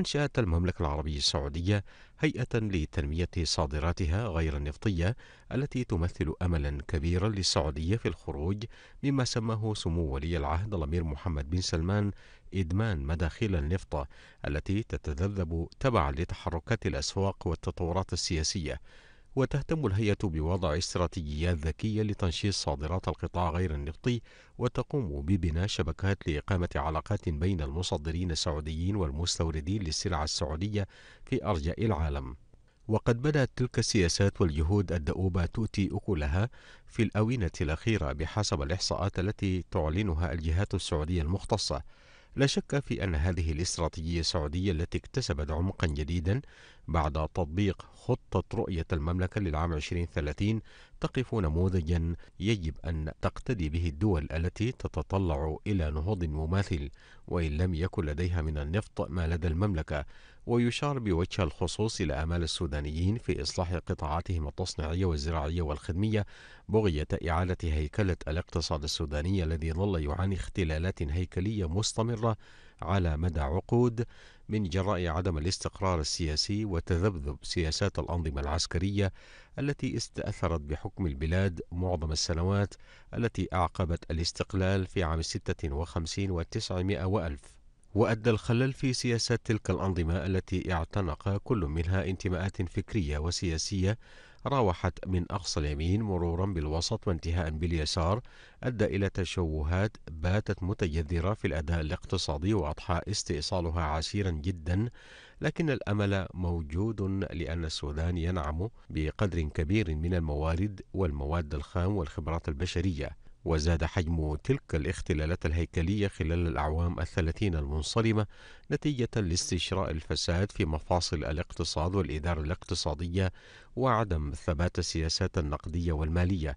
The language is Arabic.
أنشأت المملكة العربية السعودية هيئة لتنمية صادراتها غير النفطية التي تمثل أملا كبيرا للسعودية في الخروج مما سماه سمو ولي العهد الأمير محمد بن سلمان إدمان مداخيل النفط التي تتذبذب تبعا لتحركات الأسواق والتطورات السياسية وتهتم الهيئة بوضع استراتيجيات ذكية لتنشيط صادرات القطاع غير النفطي وتقوم ببناء شبكات لإقامة علاقات بين المصدرين السعوديين والمستوردين للسلع السعودية في أرجاء العالم وقد بدأت تلك السياسات والجهود الدؤوبة تؤتي أكلها في الآونة الأخيرة بحسب الإحصاءات التي تعلنها الجهات السعودية المختصة لا شك في أن هذه الاستراتيجية السعودية التي اكتسبت عمقا جديدا بعد تطبيق خطة رؤية المملكة للعام 2030 تقف نموذجا يجب أن تقتدي به الدول التي تتطلع إلى نهوض مماثل وإن لم يكن لديها من النفط ما لدى المملكة ويشار بوجه الخصوص إلى آمال السودانيين في إصلاح قطاعاتهم التصنيعية والزراعية والخدمية بغية إعادة هيكلة الاقتصاد السوداني الذي ظل يعاني اختلالات هيكلية مستمرة على مدى عقود من جراء عدم الاستقرار السياسي وتذبذب سياسات الأنظمة العسكرية التي استأثرت بحكم البلاد معظم السنوات التي أعقبت الاستقلال في عام 56 و900 وألف وأدى الخلل في سياسات تلك الأنظمة التي اعتنق كل منها انتماءات فكرية وسياسية راوحت من أقصى اليمين مرورا بالوسط وانتهاء باليسار أدى إلى تشوهات باتت متجذرة في الأداء الاقتصادي وأضحى استئصالها عسيرا جدا لكن الأمل موجود لأن السودان ينعم بقدر كبير من الموارد والمواد الخام والخبرات البشرية وزاد حجم تلك الاختلالات الهيكلية خلال الأعوام الثلاثين المنصرمة نتيجة لاستشراء الفساد في مفاصل الاقتصاد والإدارة الاقتصادية وعدم ثبات السياسات النقدية والمالية